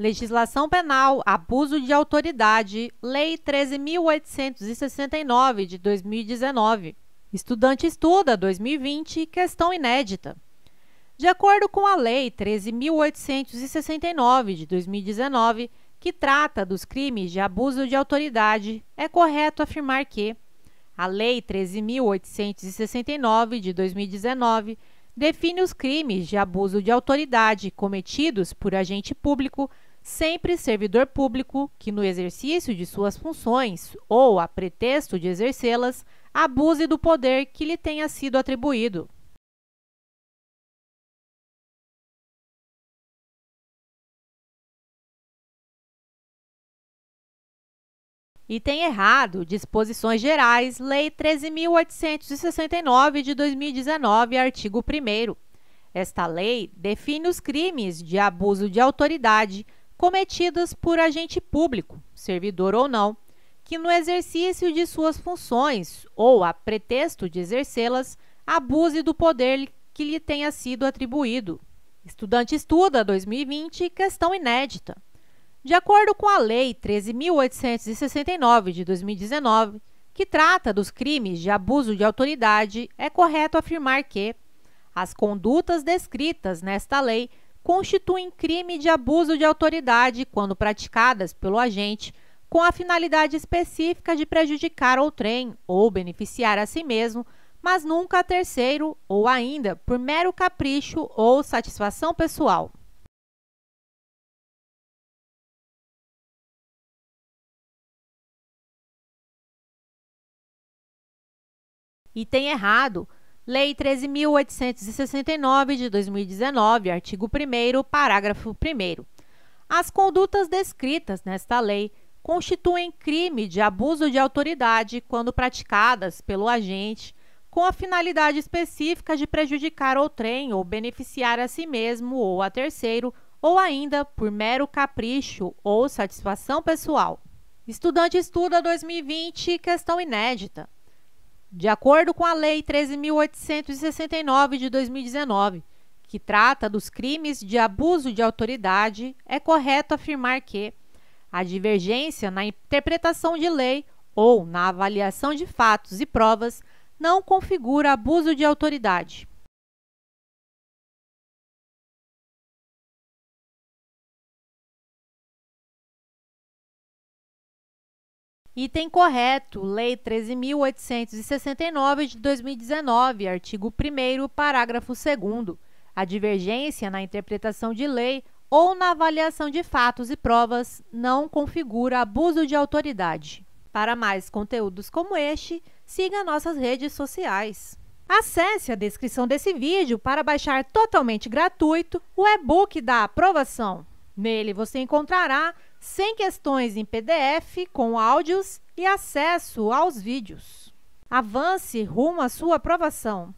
Legislação Penal, Abuso de Autoridade, Lei 13.869 de 2019. Estudante estuda 2020, questão inédita. De acordo com a Lei 13.869 de 2019, que trata dos crimes de abuso de autoridade, é correto afirmar que a Lei 13.869 de 2019 define os crimes de abuso de autoridade cometidos por agente público sempre servidor público que, no exercício de suas funções ou a pretexto de exercê-las, abuse do poder que lhe tenha sido atribuído. Item errado, disposições gerais, Lei 13.869 de 2019, artigo 1. Esta lei define os crimes de abuso de autoridade cometidas por agente público, servidor ou não, que no exercício de suas funções ou a pretexto de exercê-las, abuse do poder que lhe tenha sido atribuído. Estudante Estuda 2020, questão inédita. De acordo com a Lei 13.869 de 2019, que trata dos crimes de abuso de autoridade, é correto afirmar que as condutas descritas nesta lei constituem crime de abuso de autoridade quando praticadas pelo agente com a finalidade específica de prejudicar trem ou beneficiar a si mesmo, mas nunca a terceiro ou ainda por mero capricho ou satisfação pessoal. E tem errado Lei 13.869 de 2019, artigo 1, parágrafo 1. As condutas descritas nesta lei constituem crime de abuso de autoridade quando praticadas pelo agente com a finalidade específica de prejudicar outrem ou beneficiar a si mesmo ou a terceiro, ou ainda por mero capricho ou satisfação pessoal. Estudante estuda 2020, questão inédita de acordo com a Lei 13.869 de 2019, que trata dos crimes de abuso de autoridade, é correto afirmar que a divergência na interpretação de lei ou na avaliação de fatos e provas não configura abuso de autoridade. Item correto, Lei 13.869 de 2019, artigo 1, parágrafo 2. A divergência na interpretação de lei ou na avaliação de fatos e provas não configura abuso de autoridade. Para mais conteúdos como este, siga nossas redes sociais. Acesse a descrição desse vídeo para baixar totalmente gratuito o e-book da aprovação. Nele você encontrará sem questões em PDF, com áudios e acesso aos vídeos. Avance rumo à sua aprovação.